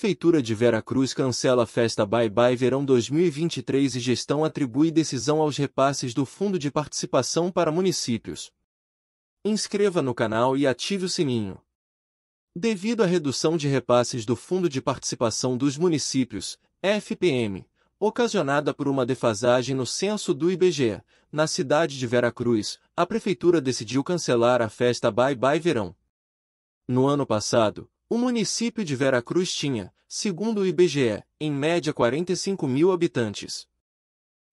Prefeitura de Vera Cruz cancela a festa Bye Bye Verão 2023 e gestão atribui decisão aos repasses do Fundo de Participação para Municípios. Inscreva no canal e ative o sininho. Devido à redução de repasses do Fundo de Participação dos Municípios, FPM, ocasionada por uma defasagem no censo do IBGE, na cidade de Vera Cruz, a Prefeitura decidiu cancelar a festa Bye Bye Verão. No ano passado, o município de Vera Cruz tinha, segundo o IBGE, em média 45 mil habitantes.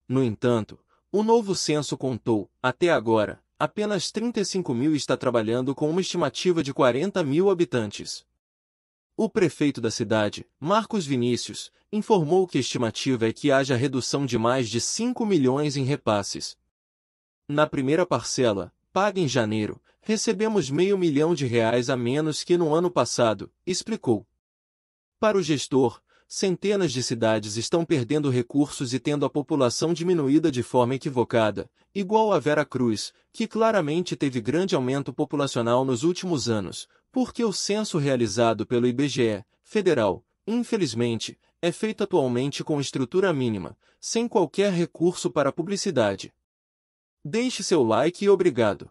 No entanto, o novo censo contou, até agora, apenas 35 mil está trabalhando com uma estimativa de 40 mil habitantes. O prefeito da cidade, Marcos Vinícius, informou que a estimativa é que haja redução de mais de 5 milhões em repasses. Na primeira parcela, paga em janeiro, recebemos meio milhão de reais a menos que no ano passado, explicou. Para o gestor, centenas de cidades estão perdendo recursos e tendo a população diminuída de forma equivocada, igual a Vera Cruz, que claramente teve grande aumento populacional nos últimos anos, porque o censo realizado pelo IBGE, federal, infelizmente, é feito atualmente com estrutura mínima, sem qualquer recurso para publicidade, Deixe seu like e obrigado.